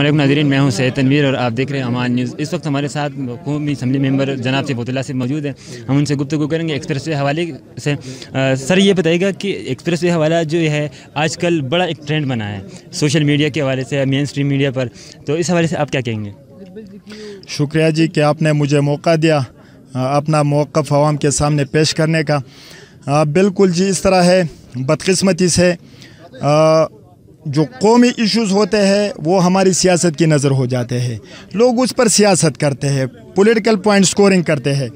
अल्लाम नाजरीन मैं हूँ सैद तनवीर और आप देख रहे हैं अमान न्यूज़ इस वक्त हमारे साथ कौमी असम्बली मेम्बर जनाब से बोतला से मौजूद हैं हम उनसे गुफ्तु करेंगे एक्सप्रेस वे हवाले से आ, सर ये बताइएगा कि एक्सप्रेस वे हवाला जो है आजकल बड़ा एक ट्रेंड बना है सोशल मीडिया के हवाले से मेन स्ट्रीम मीडिया पर तो इस हवाले से आप क्या कहेंगे शुक्रिया जी कि आपने मुझे मौका दिया अपना मौक़ आवाम के सामने पेश करने का बिल्कुल जी इस तरह है बदकस्मती से जो कौमी इश्यूज़ होते हैं वो हमारी सियासत की नज़र हो जाते हैं लोग उस पर सियासत करते हैं पॉलिटिकल पॉइंट स्कोरिंग करते हैं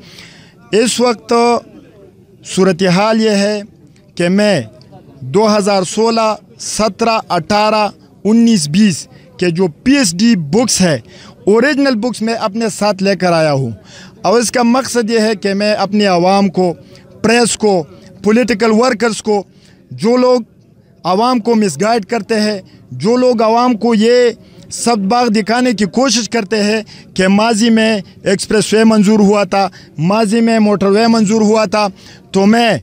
इस वक्त सूरत हाल ये है कि मैं 2016, 17, 18, 19, 20 के जो डी बुक्स है ओरिजिनल बुक्स मैं अपने साथ लेकर आया हूँ और इसका मकसद ये है कि मैं अपने आवाम को प्रेस को पॉलिटिकल वर्कर्स को जो लोग आवाम को मिसगाइड करते हैं जो लोग आवाम को ये सदबाग दिखाने की कोशिश करते हैं कि माजी में एक्सप्रेस वे मंजूर हुआ था माजी में मोटरवे मंजूर हुआ था तो मैं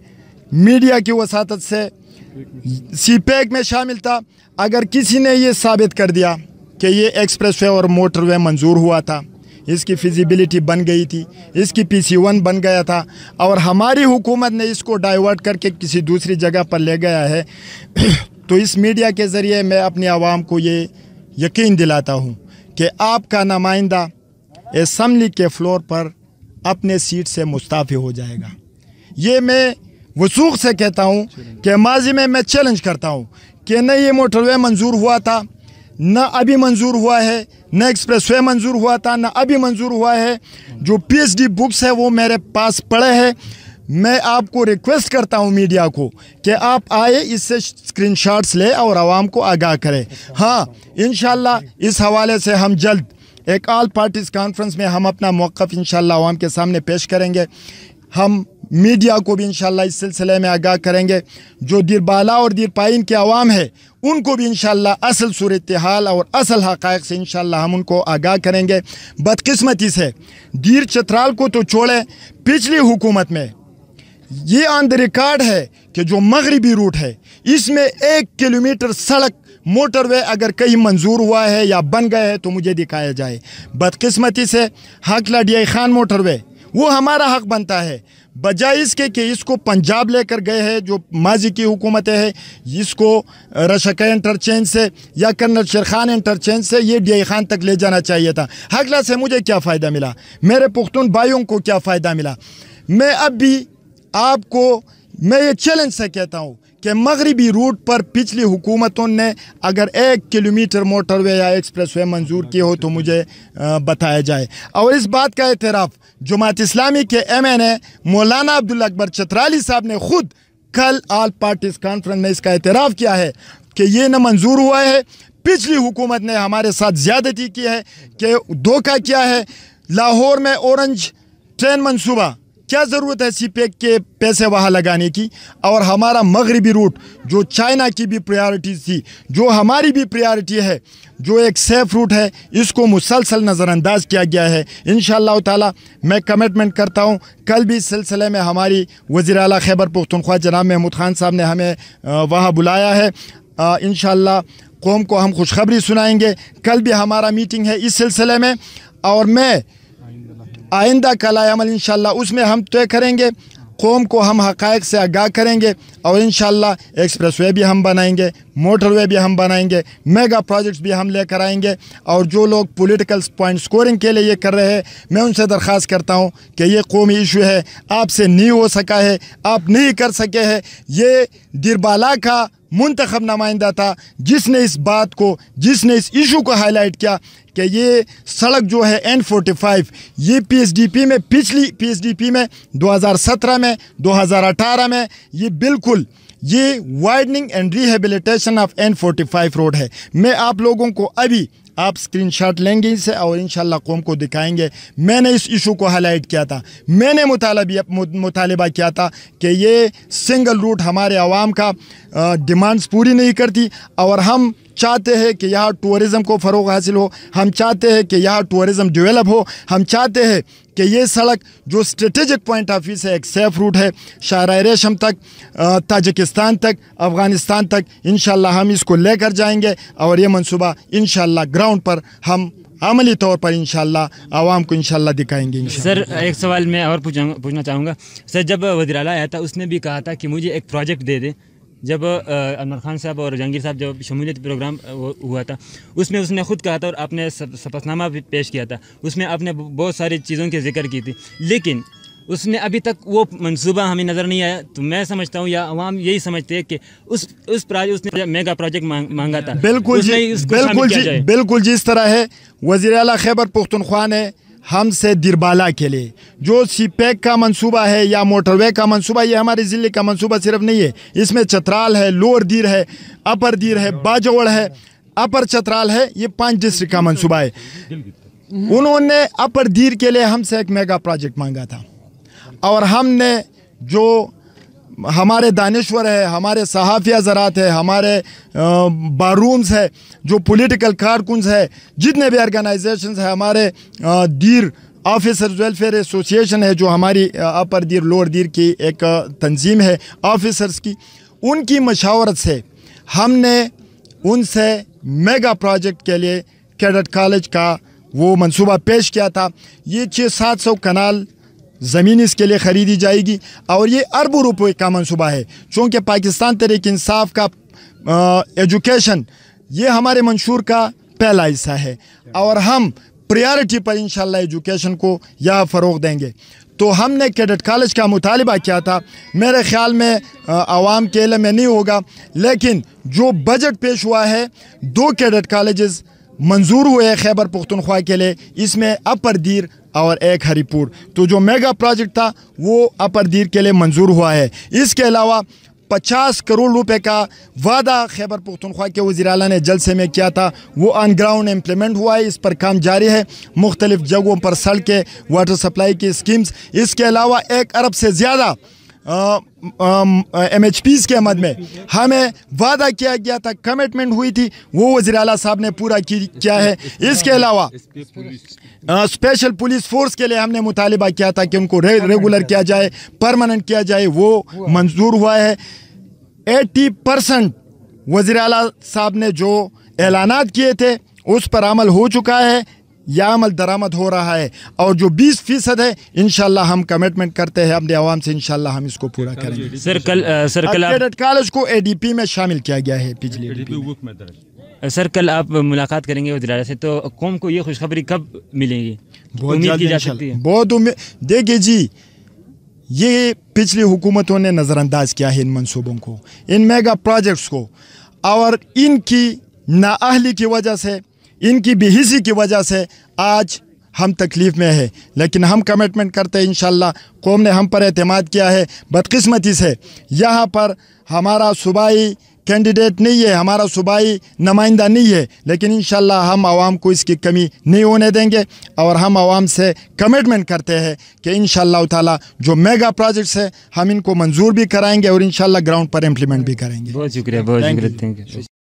मीडिया की वसात से सी पैक में शामिल था अगर किसी ने ये साबित कर दिया कि ये एक्सप्रेस वे और मोटरवे मंजूर हुआ था इसकी फिजिबिलिटी बन गई थी इसकी पीसी वन बन गया था और हमारी हुकूमत ने इसको डाइवर्ट करके किसी दूसरी जगह पर ले गया है तो इस मीडिया के ज़रिए मैं अपनी आवाम को ये यकीन दिलाता हूँ कि आपका नुमाइंदा इसम्बली के फ्लोर पर अपने सीट से मुस्ताफ़ी हो जाएगा ये मैं वसूख से कहता हूँ कि माजी में मैं चैलेंज करता हूँ कि नहीं ये मोटरवे मंजूर हुआ था न अभी मंजूर हुआ है न एक्सप्रेस वे मंजूर हुआ था न अभी मंजूर हुआ है जो पीएचडी बुक्स है वो मेरे पास पड़े हैं मैं आपको रिक्वेस्ट करता हूं मीडिया को कि आप आए इससे स्क्रीनशॉट्स ले और आवाम को आगाह करें हाँ इन इस हवाले से हम जल्द एक आल पार्टीज़ कॉन्फ्रेंस में हम अपना मौक़ इन शाम के सामने पेश करेंगे हम मीडिया को भी इंशाल्लाह इस सिलसिले में आगाह करेंगे जो बाला और पाइन के आवाम है उनको भी इंशाल्लाह असल सूरत हाल और असल हक़ से इंशाल्लाह हम उनको आगाह करेंगे बदकस्मती से दीर चतराल को तो छोड़ें पिछली हुकूमत में ये ऑन द रिकॉर्ड है कि जो मगरबी रूट है इसमें एक किलोमीटर सड़क मोटरवे अगर कहीं मंजूर हुआ है या बन गए हैं तो मुझे दिखाया जाए बदकस्मती से हक लडियाई खान मोटरवे वो हमारा हक बनता है बजाय इसके कि इसको पंजाब लेकर गए हैं जो माजी की हुकूमतें हैं इसको रशका इंटरचेंज से या कर्नल शेरखान इंटरचेंज से ये डी खान तक ले जाना चाहिए था हगला से मुझे क्या फ़ायदा मिला मेरे पुख्तन भाइयों को क्या फ़ायदा मिला मैं अब भी आपको मैं ये चैलेंज से कहता हूँ कि मगरबी रूट पर पिछली हुकूमतों ने अगर एक किलोमीटर मोटरवे या एक्सप्रेसवे मंजूर किए हो तो मुझे बताया जाए और इस बात का एतराफ़ जमात इस्लामी के एम एन ए मौलाना अब्दुल अकबर चतराली साहब ने ख़ुद कल आल पार्टीज कॉन्फ्रेंस में इसका एतराफ़ किया है कि ये न मंजूर हुआ है पिछली हुकूमत ने हमारे साथ ज़्यादती की है कि धोखा किया है लाहौर में औरज ट्रेन मनसूबा क्या ज़रूरत है सी e के पैसे वहाँ लगाने की और हमारा मगरबी रूट जो चाइना की भी प्रायोरिटी थी जो हमारी भी प्रायोरिटी है जो एक सेफ़ रूट है इसको मुसलसल नज़रअंदाज किया गया है इन ताला मैं कमिटमेंट करता हूँ कल भी इस सिलसिले में हमारी वज़ी अल खैबर पुख्तनख्वा जनाब महमूद ख़ान साहब ने हमें वहाँ बुलाया है इन कौम को हम खुशखबरी सुनाएंगे कल भी हमारा मीटिंग है इस सिलसिले में और मैं आइंदा कला अमल इन उसमें हम तय करेंगे कौम को हम हक़ से आगाह करेंगे और इन एक्सप्रेस वे भी हम बनाएंगे मोटर वे भी हम बनाएंगे मेगा प्रोजेक्ट्स भी हम लेकर आएंगे और जो लोग पॉलिटिकल पॉइंट स्कोरिंग के लिए ये कर रहे हैं मैं उनसे दरख्वास्त करता हूँ कि ये कौमी इशू है आपसे नहीं हो सका है आप नहीं कर सके हैं ये दिरबाला का मुंतखब नुमाइंदा था जिसने इस बात को जिसने इस इशू को हाईलाइट किया कि ये सड़क जो है एन फोर्टी फाइव ये पीएसडीपी में पिछली पीएसडीपी में 2017 में 2018 में ये बिल्कुल ये widening and rehabilitation of N forty five road है मैं आप लोगों को अभी आप स्क्रीनशॉट लेंगे इसे और इन कौम को दिखाएंगे मैंने इस इशू को हाईलाइट किया था मैंने मुतालबा किया था कि ये सिंगल रूट हमारे आवाम का डिमांड्स पूरी नहीं करती और हम चाहते हैं कि यहाँ टूरिज़म को फ़रोग हासिल हो हम चाहते हैं कि यहाँ टूरिज़म डेवलप हो हम चाहते हैं कि ये सड़क जो स्ट्रेटेजिक पॉइंट ऑफ व्यू से एक सेफ़ रूट है शाहरा रेशम तक ताजिकिस्तान तक अफ़गानिस्तान तक इन हम इसको लेकर जाएंगे और ये मनसूबा इन ग्राउंड पर हम अमली तौर पर इन आवाम को इन दिखाएंगे सर एक सवाल मैं और पूछना चाहूँगा सर जब वजीरा आया था उसने भी कहा था कि मुझे एक प्रोजेक्ट दे दे जब अनवर खान साहब और जहांगीर साहब जब शमूलियत प्रोग्राम हुआ था उसमें उसने खुद कहा था और आपने शपथनामा भी पेश किया था उसमें आपने बहुत सारी चीज़ों की जिक्र की थी लेकिन उसने अभी तक वो मंसूबा हमें नज़र नहीं आया तो मैं समझता हूँ या अवाम यही समझते हैं कि उस उस प्राइज उसने मेगा प्रोजेक्ट मांग, मांगा था बिल्कुल जी बिल्कुल जी बिल्कुल जिस तरह है वजीर अला खैबर पुख्तनख्वा ने हमसे दिरबाला के लिए जो पैक का मंसूबा है या मोटरवे का मंसूबा ये हमारे ज़िले का मंसूबा सिर्फ नहीं है इसमें चतराल है लोअर दीर है अपर दीर है बाजोड़ है अपर चतराल है ये पांच डिस्ट्रिक्ट का मंसूबा है उन्होंने अपर दीर के लिए हमसे एक मेगा प्रोजेक्ट मांगा था और हमने जो हमारे दानश्वर है हमारे सहाफ़िया ज़रात है हमारे बारूम्स है जो पॉलिटिकल कारकुन है जितने भी ऑर्गेनाइजेशन है हमारे दीर ऑफिसर्स वेलफेयर एसोसिएशन है जो हमारी अपर दीर लोअर दीर की एक तंजीम है ऑफिसर्स की उनकी मशावरत से हमने उनसे मेगा प्रोजेक्ट के लिए कैडट कॉलेज का वो मंसूबा पेश किया था ये छः सात सौ कनाल ज़मीन इसके लिए ख़रीदी जाएगी और ये अरबों रुपये का मनसूबा है चूँकि पाकिस्तान तरीक इंसाफ का एजुकेशन ये हमारे मंशूर का पहला हिस्सा है और हम प्रायोरिटी पर इन एजुकेशन को यह फ़रोग देंगे तो हमने कैडेट कॉलेज का मुतालबा किया था मेरे ख्याल में आवाम के लिए में नहीं होगा लेकिन जो बजट पेश हुआ है दो कैडेट कॉलेजेस मंजूर हुए हैं खैबर पुख्तनख्वा के लिए इसमें अपर दीर और एक हरिपुर तो जो मेगा प्रोजेक्ट था वो अपर दीर के लिए मंजूर हुआ है इसके अलावा पचास करोड़ रुपए का वादा खैबर पुख्तनख्वा के वजी अला ने जलसे में किया था वो ऑन ग्राउंड इम्प्लीमेंट हुआ है इस पर काम जारी है मुख्तलिफ़ जगहों पर सड़कें वाटर सप्लाई की स्कीम्स इसके अलावा एक अरब से ज़्यादा एम एच पीज़ के मद में हमें वादा किया गया था कमिटमेंट हुई थी वो वजी अला साहब ने पूरा किया है इसके अलावा स्पेशल पुलिस फोर्स के लिए हमने मुतालबा किया था कि उनको रे, रेगुलर किया जाए परमानेंट किया जाए वो मंजूर हुआ है एट्टी परसेंट वजी अला साहब ने जो ऐलान किए थे उस पर अमल हो चुका है यह अमल दरामद हो रहा है और जो 20 फीसद है इन हम कमिटमेंट करते हैं अपने आवाम से इन हम इसको पूरा करेंगे सर कल सर कल को एडीपी में शामिल किया गया है पिछले सर कल आप मुलाकात करेंगे वजरा से तो कौम को ये खुशखबरी कब मिलेगी बहुत की जा सकती है बहुत उम्मीद देखिए जी ये पिछली हुकूमतों ने नज़रअंदाज किया है इन मनसूबों को इन मेगा प्रोजेक्ट्स को और इनकी नाअहली की वजह से इनकी बेहिसी की वजह से आज हम तकलीफ़ में है लेकिन हम कमिटमेंट करते हैं इन कौम ने हम पर अतमाद किया है बदकस्मती से यहाँ पर हमारा सूबाई कैंडिडेट नहीं है हमारा सूबाई नुमाइंदा नहीं है लेकिन इन हम आवाम को इसकी कमी नहीं होने देंगे और हम आवाम से कमिटमेंट करते हैं कि इन ताला जो मेगा प्रोजेक्ट्स है हम इनको मंजूर भी कराएंगे और इन ग्राउंड पर इम्प्लीमेंट भी करेंगे बहुत शुक्रिया बहुत शुक्रिया थैंक यू